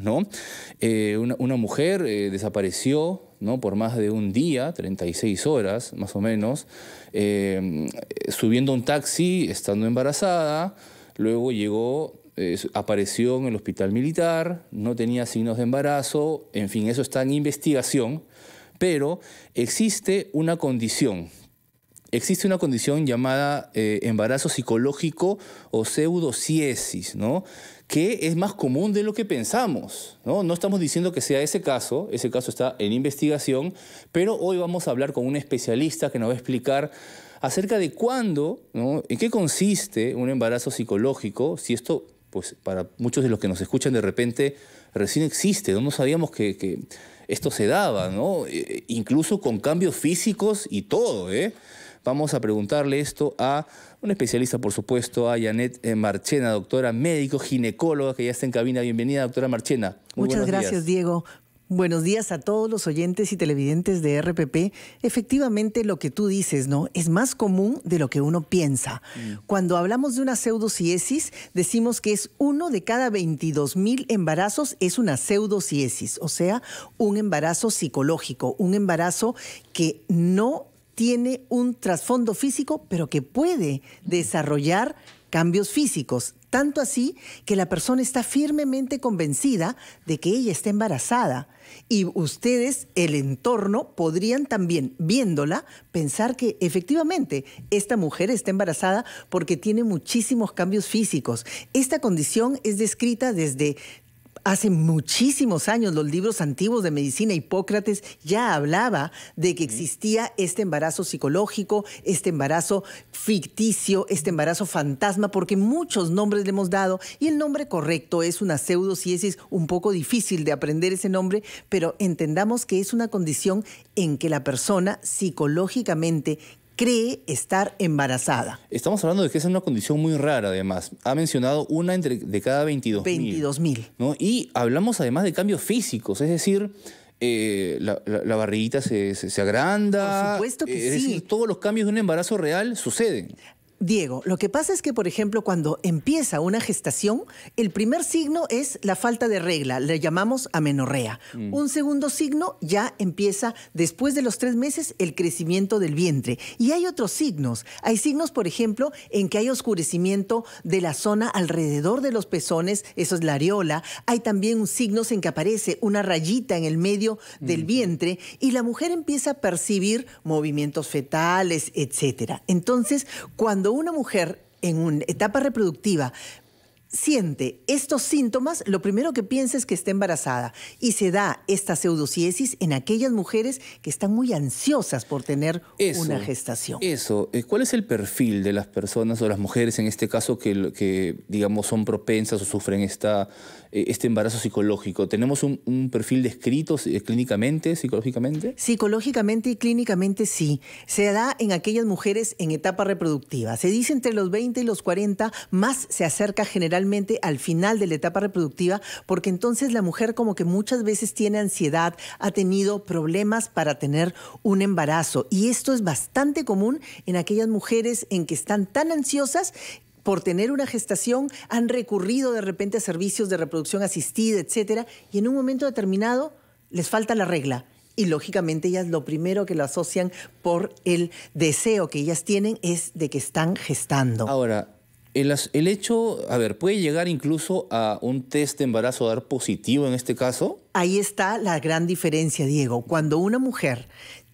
¿no? Eh, una, mujer eh, desapareció ¿no? por más de un día, 36 horas más o menos, eh, subiendo un taxi, estando embarazada, luego llegó, apareció en el hospital militar, no tenía signos de embarazo, en fin, eso está en investigación, pero existe una condición. Existe una condición llamada embarazo psicológico o pseudociesis, ¿no? que es más común de lo que pensamos. ¿no? no estamos diciendo que sea ese caso, ese caso está en investigación, pero hoy vamos a hablar con un especialista que nos va a explicar acerca de cuándo, ¿no? en qué consiste un embarazo psicológico, si esto, pues para muchos de los que nos escuchan de repente, recién existe, no, sabíamos que, esto se daba, ¿no? Eh, incluso con cambios físicos y todo, ¿eh? Vamos a preguntarle esto a un especialista, por supuesto, a Janet eh, Marchena, doctora médico, ginecóloga, que ya está en cabina. Bienvenida, doctora Marchena. Muchas gracias, Diego. Buenos días a todos los oyentes y televidentes de RPP. Efectivamente, lo que tú dices, ¿no? Es más común de lo que uno piensa. Mm. Cuando hablamos de una pseudociesis, decimos que es uno de cada 22 mil embarazos es una pseudociesis, o sea, un embarazo psicológico, un embarazo que no tiene un trasfondo físico, pero que puede desarrollar cambios físicos. Tanto así que la persona está firmemente convencida de que ella está embarazada. Y ustedes, el entorno, podrían también, viéndola, pensar que efectivamente esta mujer está embarazada porque tiene muchísimos cambios físicos. Esta condición es descrita desde hace muchísimos años los libros antiguos de medicina, Hipócrates ya hablaba de que existía este embarazo psicológico, este embarazo ficticio, este embarazo fantasma, porque muchos nombres le hemos dado y el nombre correcto es una pseudociesis un poco difícil de aprender ese nombre, pero entendamos que es una condición en que la persona psicológicamente cree estar embarazada. Estamos hablando de que esa es una condición muy rara, además. Ha mencionado una de cada 22.000. 22.000. Y hablamos además de cambios físicos, es decir... Eh, la, barriguita se, agranda. Por supuesto que eh, sí. todos los cambios de un embarazo real suceden. Diego, lo que pasa es que, por ejemplo, cuando empieza una gestación, el primer signo es la falta de regla, le llamamos amenorrea. Mm. Un segundo signo ya empieza después de los tres meses el crecimiento del vientre. Y hay otros signos. Hay signos, por ejemplo, en que hay oscurecimiento de la zona alrededor de los pezones, eso es la areola. Hay también signos en que aparece una rayita en el medio del vientre y la mujer empieza a percibir movimientos fetales, etc. Entonces, cuando una mujer en una etapa reproductiva siente estos síntomas, lo primero que piensa es que está embarazada y se da esta pseudociesis en aquellas mujeres que están muy ansiosas por tener una gestación. Eso, eh, ¿cuál es el perfil de las personas o las mujeres en este caso que, digamos, son propensas o sufren esta, eh, este embarazo psicológico? ¿Tenemos un, un perfil descrito eh, clínicamente, psicológicamente? Psicológicamente y clínicamente sí. Se da en aquellas mujeres en etapa reproductiva. Se dice entre los 20 y los 40, más se acerca generalmente al final de la etapa reproductiva, porque entonces la mujer como que muchas veces tiene ansiedad, ha tenido problemas para tener un embarazo. Y esto es bastante común en aquellas mujeres en que están tan ansiosas por tener una gestación, han recurrido de repente a servicios de reproducción asistida, etcétera, y en un momento determinado les falta la regla y lógicamente ellas lo primero que lo asocian por el deseo que ellas tienen es de que están gestando. Ahora, el, hecho, a ver, puede llegar incluso a un test de embarazo dar positivo en este caso. Ahí está la gran diferencia, Diego. Cuando una mujer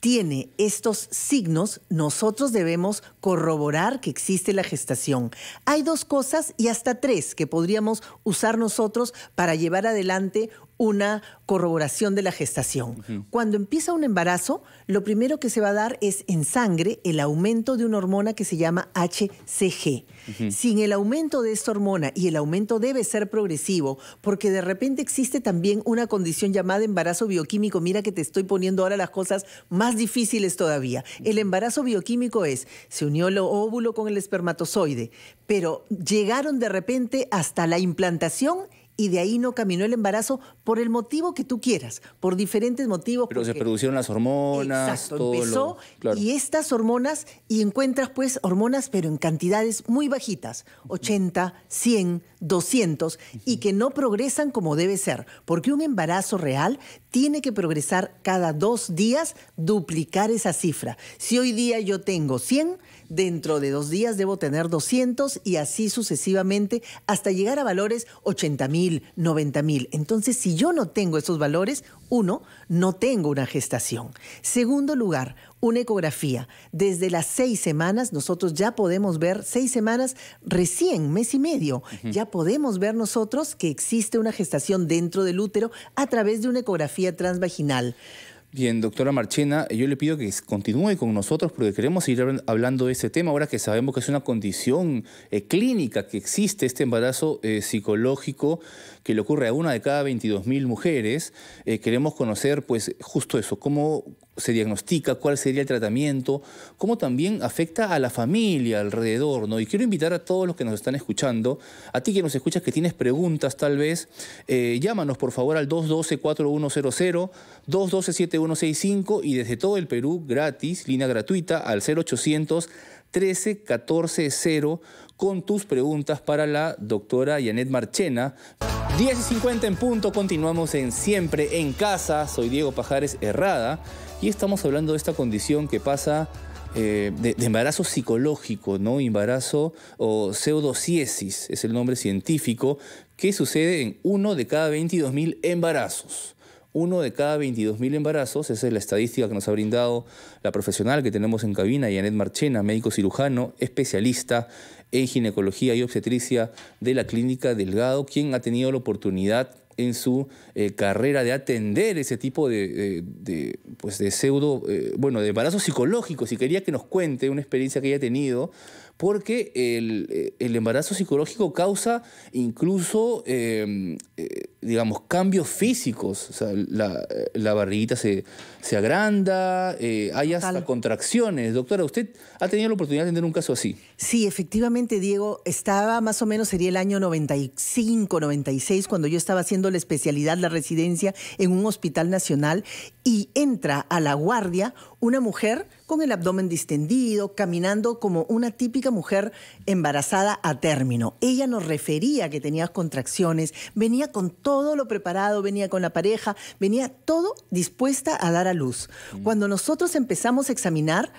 tiene estos signos, nosotros debemos corroborar que existe la gestación. Hay dos cosas y hasta tres que podríamos usar nosotros para llevar adelante una corroboración de la gestación. Cuando empieza un embarazo, lo primero que se va a dar es en sangre el aumento de una hormona que se llama HCG. Sin el aumento de esta hormona, y el aumento debe ser progresivo, porque de repente existe también una condición llamada embarazo bioquímico. Mira que te estoy poniendo ahora las cosas más difíciles todavía. El embarazo bioquímico es, se unió el óvulo con el espermatozoide, pero llegaron de repente hasta la implantación y de ahí no caminó el embarazo por el motivo que tú quieras, por diferentes motivos. Pero se produjeron las hormonas. todo empezó y estas hormonas, y encuentras pues hormonas, pero en cantidades muy bajitas, 80, 100, 200, y que no progresan como debe ser, porque un embarazo real tiene que progresar cada dos días, duplicar esa cifra. Si hoy día yo tengo 100, dentro de dos días debo tener 200 y así sucesivamente hasta llegar a valores 80 mil, 90 mil. Entonces, si yo no tengo esos valores, uno, no tengo una gestación. Segundo lugar, una ecografía. Desde las seis semanas, nosotros ya podemos ver, seis semanas recién, mes y medio, ya podemos ver nosotros que existe una gestación dentro del útero a través de una ecografía transvaginal. Bien, doctora Marchena, eh, yo le pido que continúe con nosotros porque queremos seguir hablando de este tema ahora que sabemos que es una condición eh, clínica que existe, este embarazo eh, psicológico que le ocurre a una de cada 22 mil mujeres. queremos conocer, pues, justo eso, cómo, se diagnostica, cuál sería el tratamiento, cómo también afecta a la familia alrededor, ¿no? Y quiero invitar a todos los que nos están escuchando, a ti que nos escuchas, que tienes preguntas tal vez, eh, llámanos por favor al 212-4100, 212-7165 y desde todo el Perú, gratis, línea gratuita al 0800 13140 0 con tus preguntas para la doctora Janet Marchena. 10 y 50 en punto, continuamos en Siempre en Casa, soy Diego Pajares Herrada. Y estamos hablando de esta condición que pasa eh, de, embarazo psicológico, ¿no? Embarazo o pseudociesis es el nombre científico, que sucede en uno de cada 22.000 embarazos. Uno de cada 22.000 embarazos, esa es la estadística que nos ha brindado la profesional que tenemos en cabina, Janet Marchena, médico cirujano, especialista en ginecología y obstetricia de la Clínica Delgado, quien ha tenido la oportunidad en su eh, carrera de atender ese tipo de, pues de pseudo, eh, bueno, de embarazos psicológicos y quería que nos cuente una experiencia que haya tenido, porque el, eh, embarazo psicológico causa incluso, em, digamos, cambios físicos, o sea, la, la barriguita se, se agranda, hay hasta contracciones. Doctora, ¿usted ha tenido la oportunidad de atender un caso así? Sí, efectivamente, Diego, estaba más o menos, sería el año 95, 96, cuando yo estaba haciendo la especialidad, la residencia en un hospital nacional, y entra a la guardia una mujer con el abdomen distendido, caminando como una típica mujer embarazada a término. Ella nos refería que tenía contracciones, venía con todo lo preparado, venía con la pareja, venía todo dispuesta a dar a luz. Mm. Cuando nosotros empezamos a examinar,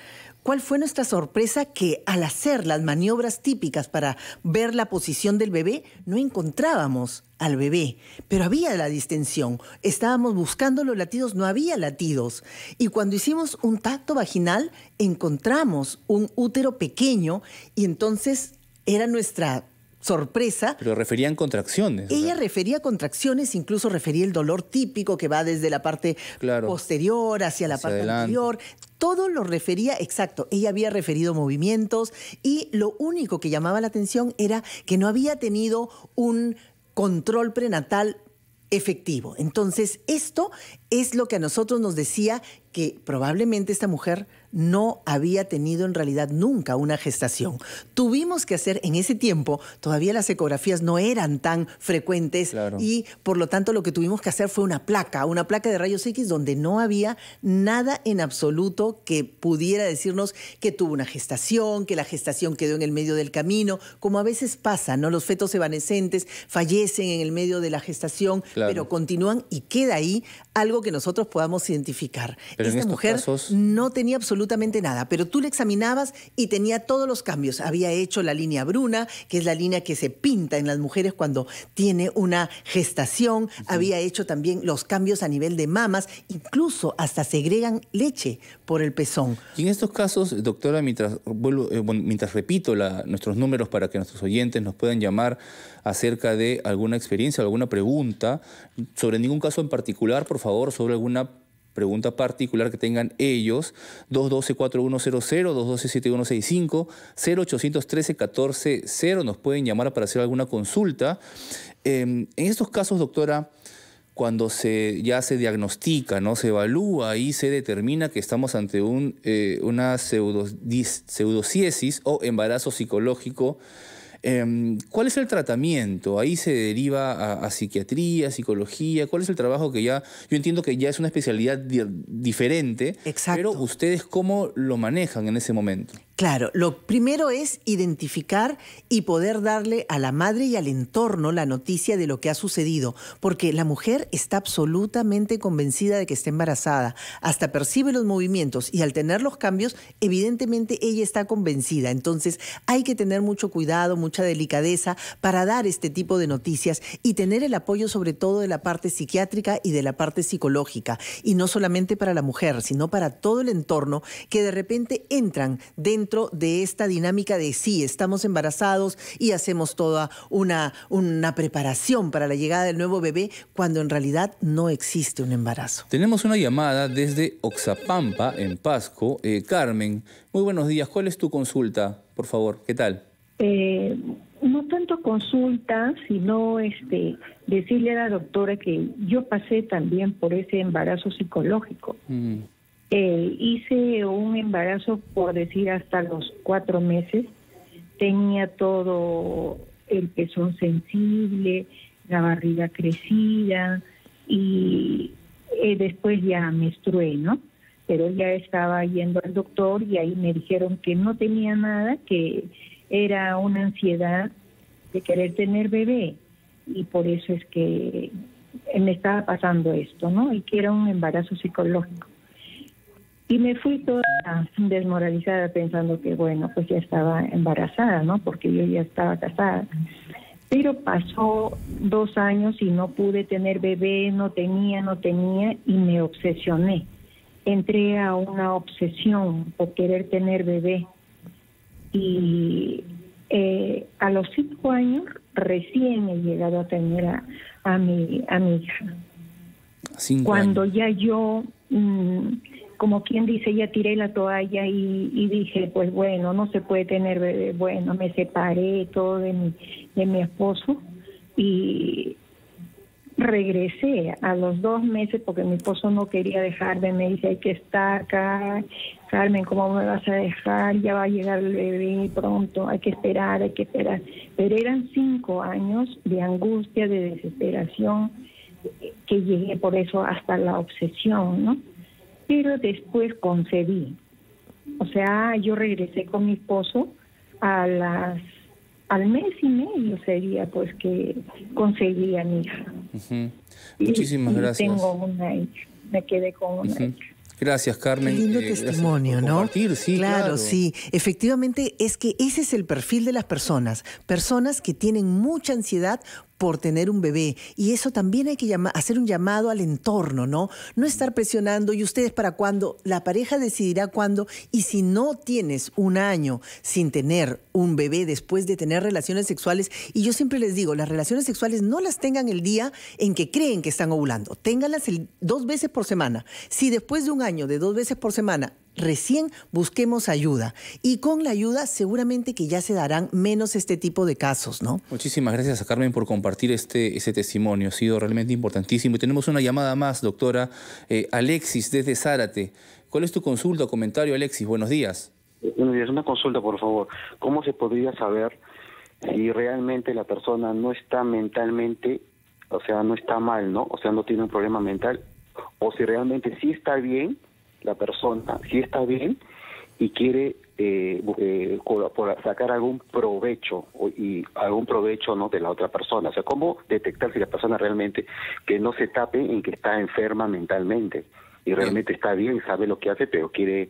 ¿Cuál fue nuestra sorpresa que al hacer las maniobras típicas para ver la posición del bebé, no encontrábamos al bebé, pero había la distensión. Estábamos buscando los latidos, no había latidos. Y cuando hicimos un tacto vaginal, encontramos un útero pequeño y entonces era nuestra sorpresa. Pero referían contracciones. Ella refería contracciones, incluso refería el dolor típico que va desde la parte posterior hacia la parte anterior. Todo lo refería, exacto, ella había referido movimientos y lo único que llamaba la atención era que no había tenido un control prenatal efectivo. Entonces, esto es lo que a nosotros nos decía que probablemente esta mujer no había tenido en realidad nunca una gestación. Tuvimos que hacer en ese tiempo, todavía las ecografías no eran tan frecuentes y por lo tanto lo que tuvimos que hacer fue una placa, una placa de rayos X donde no había nada en absoluto que pudiera decirnos que tuvo una gestación, que la gestación quedó en el medio del camino, como a veces pasa, ¿no? Los fetos evanescentes fallecen en el medio de la gestación, pero continúan y queda ahí algo que nosotros podamos identificar. Pero Esta mujer no tenía absolutamente nada, pero tú le examinabas y tenía todos los cambios. Había hecho la línea bruna, que es la línea que se pinta en las mujeres cuando tiene una gestación. Había hecho también los cambios a nivel de mamas, incluso hasta segregan leche por el pezón. Y en estos casos, doctora, mientras, vuelvo, eh, mientras repito nuestros números para que nuestros oyentes nos puedan llamar, acerca de alguna experiencia, alguna pregunta, sobre ningún caso en particular, por favor, sobre alguna pregunta particular que tengan ellos, 212-4100, 212-7165, 0813-140, nos pueden llamar para hacer alguna consulta. Em, en estos casos, doctora, cuando se, ya se diagnostica, ¿no? se evalúa y se determina que estamos ante un, eh, una pseudo, o embarazo psicológico, Em, ¿Cuál es el tratamiento? Ahí se deriva a, psiquiatría, psicología. ¿Cuál es el trabajo que ya, yo entiendo que ya es una especialidad diferente, Exacto. pero ustedes cómo lo manejan en ese momento? Claro, lo primero es identificar y poder darle a la madre y al entorno la noticia de lo que ha sucedido, porque la mujer está absolutamente convencida de que está embarazada, hasta percibe los movimientos y al tener los cambios, evidentemente ella está convencida. Entonces hay que tener mucho cuidado, mucha delicadeza para dar este tipo de noticias y tener el apoyo sobre todo de la parte psiquiátrica y de la parte psicológica, y no solamente para la mujer, sino para todo el entorno que de repente entran dentro de esta dinámica de sí, estamos embarazados y hacemos toda una, una preparación para la llegada del nuevo bebé cuando en realidad no existe un embarazo. Tenemos una llamada desde Oxapampa, en Pasco. Eh, Carmen, muy buenos días. ¿Cuál es tu consulta, por favor? ¿Qué tal? Eh, no tanto consulta, sino este decirle a la doctora que yo pasé también por ese embarazo psicológico. Mm. Eh, hice un embarazo, por decir, hasta los cuatro meses. Tenía todo el pezón sensible, la barriga crecida y eh, después ya menstrué, ¿no? Pero ya estaba yendo al doctor y ahí me dijeron que no tenía nada, que era una ansiedad de querer tener bebé y por eso es que me estaba pasando esto, ¿no? Y que era un embarazo psicológico. Y me fui toda desmoralizada pensando que, bueno, pues ya estaba embarazada, ¿no? Porque yo ya estaba casada. Pero pasó dos años y no pude tener bebé, no tenía, no tenía, y me obsesioné. Entré a una obsesión por querer tener bebé. Y eh, a los cinco años recién he llegado a tener a, mi, a mi hija. Cuando ya yo... Mm, como quien dice, ya tiré la toalla y, dije, pues bueno, no se puede tener bebé. Bueno, me separé todo de mi, de mi esposo y regresé a los dos meses porque mi esposo no quería dejarme. Me dice, hay que estar acá, Carmen, ¿cómo me vas a dejar? Ya va a llegar el bebé pronto, hay que esperar, hay que esperar. Pero eran cinco años de angustia, de desesperación, que llegué por eso hasta la obsesión, ¿no? pero después concebí. O sea, yo regresé con mi esposo a las al mes y medio sería pues que conseguí a mi hija. Muchísimas gracias. tengo una hija, me quedé con una hija. Gracias, Carmen. lindo eh, testimonio, ¿no? Sí, claro, sí. Efectivamente, es que ese es el perfil de las personas. Personas que tienen mucha ansiedad por tener un bebé. Y eso también hay que hacer un llamado al entorno, ¿no? No estar presionando y ustedes para cuándo, la pareja decidirá cuándo. Y si no tienes un año sin tener un bebé después de tener relaciones sexuales, y yo siempre les digo, las relaciones sexuales no las tengan el día en que creen que están ovulando, ténganlas dos veces por semana. Si después de un año de dos veces por semana recién busquemos ayuda. Y con la ayuda seguramente que ya se darán menos este tipo de casos, ¿no? Muchísimas gracias a Carmen por compartir este, ese testimonio. Ha sido realmente importantísimo. Y tenemos una llamada más, doctora eh, Alexis, desde Zárate. ¿Cuál es tu consulta o comentario, Alexis? Buenos días. Buenos días. Una consulta, por favor. ¿Cómo se podría saber si realmente la persona no está mentalmente, o sea, no está mal, ¿no? O sea, no tiene un problema mental, o si realmente sí está bien la persona si está bien y quiere eh, eh, sacar algún provecho y algún provecho no de la otra persona. O sea, cómo detectar si la persona realmente que no se tape en que está enferma mentalmente y realmente está bien, sabe lo que hace, pero quiere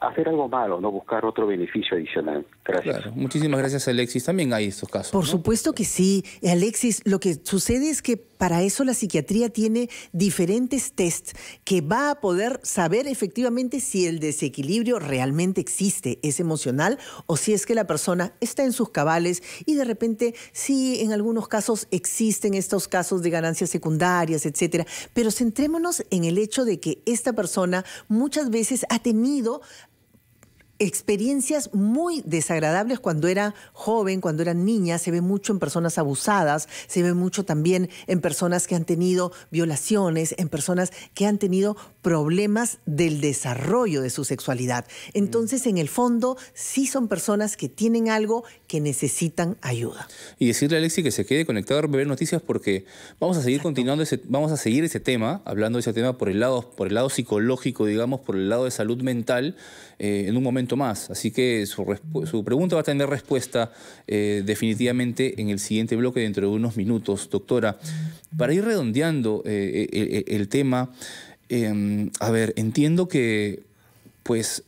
hacer algo malo, no buscar otro beneficio adicional. Gracias. Muchísimas gracias, Alexis. También hay estos casos. Por supuesto que sí. Alexis, lo que sucede es que para eso la psiquiatría tiene diferentes tests que va a poder saber efectivamente si el desequilibrio realmente existe, es emocional o si es que la persona está en sus cabales y de repente sí, en algunos casos existen estos casos de ganancias secundarias, etcétera. Pero centrémonos en el hecho de que esta persona muchas veces ha tenido experiencias muy desagradables cuando era joven, cuando era niña, se ve mucho en personas abusadas, se ve mucho también en personas que han tenido violaciones, en personas que han tenido problemas del desarrollo de su sexualidad. Entonces, en el fondo, sí son personas que tienen algo que necesitan ayuda. Y decirle a Alexi que se quede conectado a ver Noticias porque vamos a seguir continuando ese, vamos a seguir ese tema, hablando de ese tema por el lado, por el lado psicológico, digamos, por el lado de salud mental eh, en un momento más. Así que su, pregunta va a tener respuesta eh, definitivamente en el siguiente bloque dentro de unos minutos, doctora. Para ir redondeando eh, e-, e-, e-, el, tema, em, a ver, entiendo que pues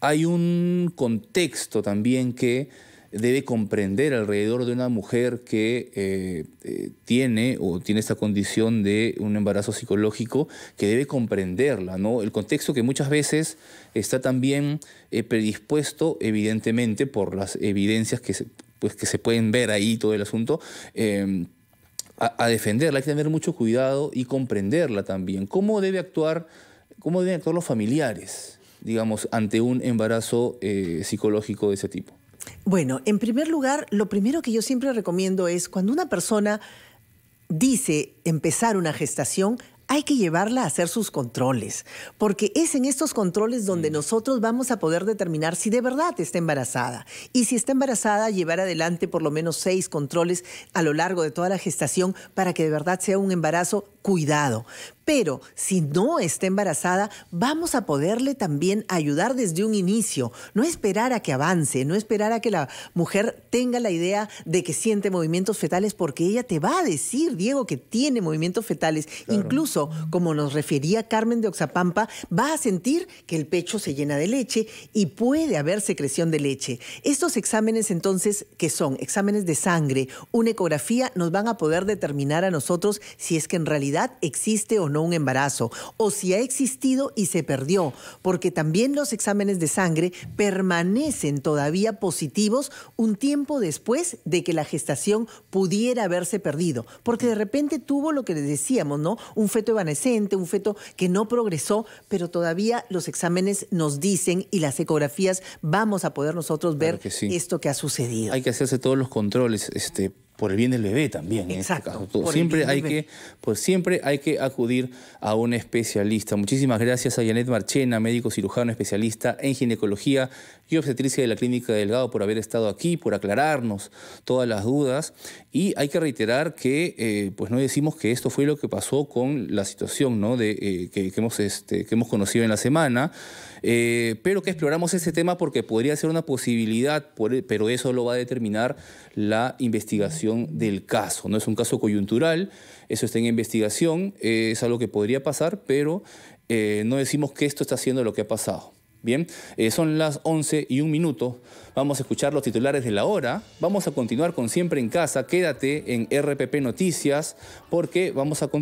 hay un contexto también que debe comprender alrededor de una mujer que eh, eh, tiene o tiene esta condición de un embarazo psicológico, que debe comprenderla, ¿no? El contexto que muchas veces está también eh, predispuesto, evidentemente, por las evidencias que se, pues, que se pueden ver ahí, todo el asunto. Em, a, defenderla, hay que tener mucho cuidado y comprenderla también. ¿Cómo debe actuar ¿Cómo deben actuar los familiares, digamos, ante un embarazo psicológico de ese tipo? Bueno, en primer lugar, lo primero que yo siempre recomiendo es cuando una persona dice empezar una gestación, hay que llevarla a hacer sus controles, porque es en estos controles donde mm. nosotros vamos a poder determinar si de verdad está embarazada. Y si está embarazada, llevar adelante por lo menos seis controles a lo largo de toda la gestación para que de verdad sea un embarazo cuidado. Pero si no está embarazada, vamos a poderle también ayudar desde un inicio, no esperar a que avance, no esperar a que la mujer tenga la idea de que siente movimientos fetales, porque ella te va a decir, Diego, que tiene movimientos fetales. Incluso, como nos refería Carmen de Oxapampa, va a sentir que el pecho se llena de leche y puede haber secreción de leche. Estos exámenes entonces, que son exámenes de sangre, una ecografía, nos van a poder determinar a nosotros si es que en realidad existe o no no un embarazo, o si ha existido y se perdió, porque también los exámenes de sangre permanecen todavía positivos un tiempo después de que la gestación pudiera haberse perdido, porque de repente tuvo lo que le decíamos, ¿no? Un feto evanescente, un feto que no progresó, pero todavía los exámenes nos dicen y las ecografías vamos a poder nosotros ver esto que ha sucedido. Hay que hacerse todos los controles, este por el bien del bebé también. Este Exacto. Siempre, hay que, pues, siempre hay que acudir a un especialista. Muchísimas gracias a Janet Marchena, médico cirujano especialista en ginecología y obstetricia de la Clínica Delgado por haber estado aquí, por aclararnos todas las dudas. Y hay que reiterar que, eh, pues no decimos que esto fue lo que pasó con la situación eh, este, que, hemos, conocido en la semana, eh, pero que exploramos ese tema porque podría ser una posibilidad, e, pero eso lo va a determinar la investigación del caso. No es un caso coyuntural, eso está en investigación, es algo que podría pasar, pero no decimos que esto está siendo lo que ha pasado. Bien, eh, son las 11 y un minuto. Vamos a escuchar los titulares de la hora. Vamos a continuar con Siempre en Casa. Quédate en RPP Noticias porque vamos a continuar.